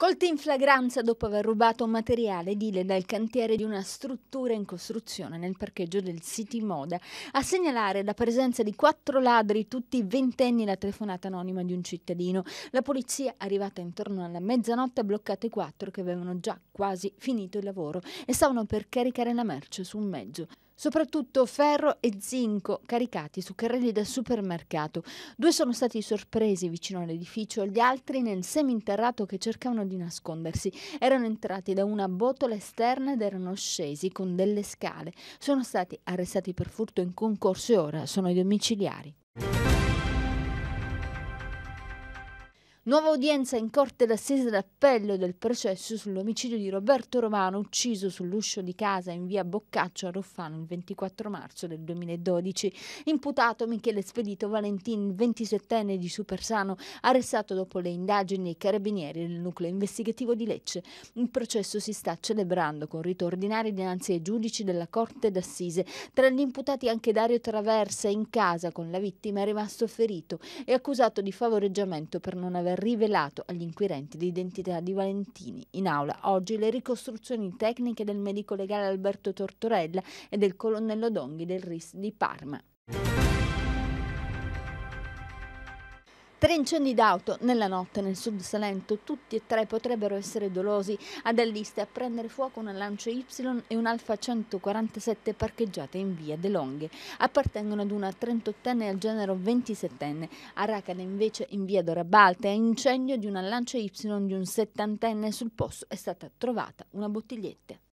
Colti in flagranza dopo aver rubato materiale edile dal cantiere di una struttura in costruzione nel parcheggio del City Moda, a segnalare la presenza di quattro ladri, tutti ventenni, la telefonata anonima di un cittadino. La polizia, arrivata intorno alla mezzanotte, ha bloccato i quattro che avevano già quasi finito il lavoro e stavano per caricare la merce su un mezzo soprattutto ferro e zinco caricati su carrelli da supermercato. Due sono stati sorpresi vicino all'edificio, gli altri nel seminterrato che cercavano di nascondersi. Erano entrati da una botola esterna ed erano scesi con delle scale. Sono stati arrestati per furto in concorso e ora sono i domiciliari. Nuova udienza in corte d'assise d'appello del processo sull'omicidio di Roberto Romano ucciso sull'uscio di casa in via Boccaccio a Ruffano il 24 marzo del 2012. Imputato Michele Spedito Valentin, 27enne di Supersano, arrestato dopo le indagini dei carabinieri nel nucleo investigativo di Lecce. Il processo si sta celebrando con rito ordinario dinanzi ai giudici della corte d'assise. Tra gli imputati anche Dario Traversa in casa con la vittima è rimasto ferito e accusato di favoreggiamento per non aver rivelato agli inquirenti l'identità di Valentini. In aula oggi le ricostruzioni tecniche del medico legale Alberto Tortorella e del colonnello Donghi del RIS di Parma. Tre incendi d'auto nella notte nel sud Salento, tutti e tre potrebbero essere dolosi. Ad Alliste a prendere fuoco una Lancia Y e un'Alfa 147 parcheggiate in via De Longhe. Appartengono ad una 38enne e al genero 27enne. A Racane invece in via Dorabalta è incendio di una Lancia Y di un 70enne. Sul posto è stata trovata una bottiglietta.